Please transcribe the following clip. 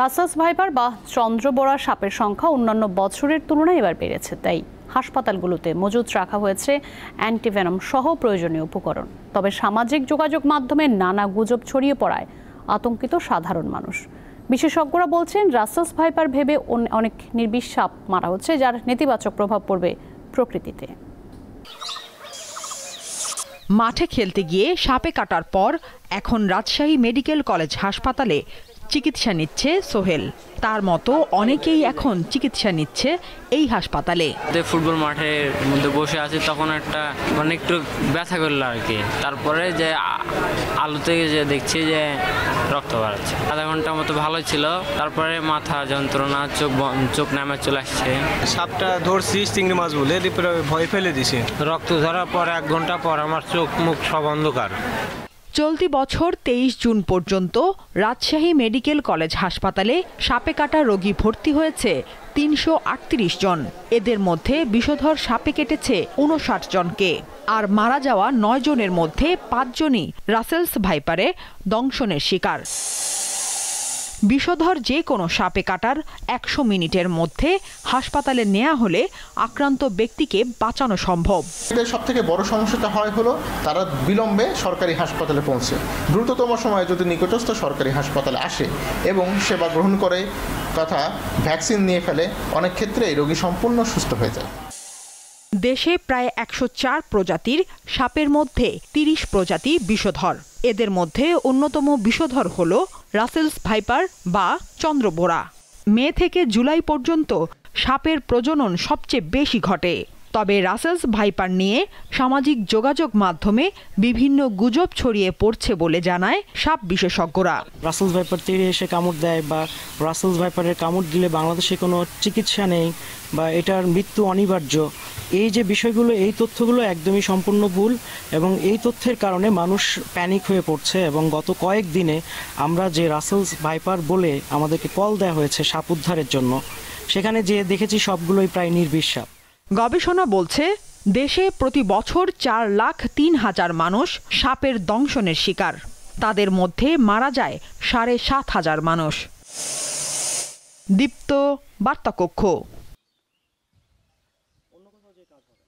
রাসাস ভাইবার বা চন্দ্রবরা সাপের সংখ্যা অন্যান্য বছরের তুলনায় এবার বেড়েছে তাই হাসপাতালগুলোতে মজুত রাখা হয়েছে অ্যান্টিভেনম সহ প্রয়োজনীয় উপকরণ তবে সামাজিক যোগাযোগ মাধ্যমে নানা গুজব ছড়িয়ে পড়ায় আতঙ্কিত সাধারণ মানুষ বিশেষজ্ঞরা বলছেন রাসাস ভাইপার ভেবে অনেক নির্বিষ সাপ মারা হচ্ছে যার নেতিবাচক প্রভাব পড়বে প্রকৃতিতে মাঠে খেলতে গিয়ে সাপে কাটার পর এখন রাজশাহী মেডিকেল কলেজ হাসপাতালে চিকিৎসা নিচ্ছে সোহেল তার মতো অনেকেই এখন চিকিৎসা নিচ্ছে এই হাসপাতালে ফুটবল মাঠের মধ্যে বসে আছি তখন একটা মানে একটু ব্যথা করলো আর কি তারপরে যে আলোতে যে দেখছি যে রক্ত বাড়াচ্ছে আধা ঘন্টার মতো ভালো ছিল তারপরে মাথা যন্ত্রণা চোখ চোখ নামে চলে আসছে সাপটা ধরছি চিংড়ি মাছ বলে ভয় ফেলে দিছে রক্ত ধরার পর এক ঘন্টা পর আমার চোখ মুখ সব অন্ধকার চলতি বছর তেইশ জুন পর্যন্ত রাজশাহী মেডিকেল কলেজ হাসপাতালে সাপে কাটা রোগী ভর্তি হয়েছে তিনশো জন এদের মধ্যে বিষধর সাপে কেটেছে উনষাট জনকে আর মারা যাওয়া নয় জনের মধ্যে পাঁচজনই রাসেলস ভাইপারে দংশনের শিকার বিষধর যে কোনো সাপে কাটার একশো মিনিটের মধ্যে হাসপাতালে নেওয়া হলে আক্রান্ত ব্যক্তিকে বাঁচানো সম্ভব সব থেকে বড় সমস্যাটা হয় হলো তারা বিলম্বে সরকারি হাসপাতালে পৌঁছে দ্রুততম সময়ে যদি নিকটস্থ সরকারি হাসপাতালে আসে এবং সেবা গ্রহণ করে তথা ভ্যাকসিন নিয়ে ফেলে অনেক ক্ষেত্রে এই রোগী সম্পূর্ণ সুস্থ হয়ে যায় দেশে প্রায় একশো প্রজাতির সাপের মধ্যে ৩০ প্রজাতি বিষধর এদের মধ্যে অন্যতম বিষধর হল রাসেলস ভাইপার বা চন্দ্রবোরা মে থেকে জুলাই পর্যন্ত সাপের প্রজনন সবচেয়ে বেশি ঘটে তবে রাসেলস ভাইপার নিয়ে সামাজিক যোগাযোগ মাধ্যমে বিভিন্ন গুজব ছড়িয়ে পড়ছে বলে জানায় সাপ বিশেষজ্ঞরা রাসেলস ভাইপার তীরে এসে কামড় দেয় বা রাসেলস ভাইপারের কামড় দিলে বাংলাদেশে কোনো চিকিৎসা নেই বা এটার মৃত্যু অনিবার্য এই যে বিষয়গুলো এই তথ্যগুলো একদমই সম্পূর্ণ ভুল এবং এই তথ্যের কারণে মানুষ প্যানিক হয়ে পড়ছে এবং গত কয়েক দিনে আমরা যে রাসেলস ভাইপার বলে আমাদেরকে কল দেওয়া হয়েছে সাপ উদ্ধারের জন্য সেখানে যে দেখেছি সবগুলোই প্রায় নির্বিশ্বাস গবেষণা বলছে দেশে প্রতি বছর চার লাখ তিন হাজার মানুষ সাপের দংশনের শিকার তাদের মধ্যে মারা যায় সাড়ে সাত হাজার মানুষ দীপ্ত বার্তাকক্ষ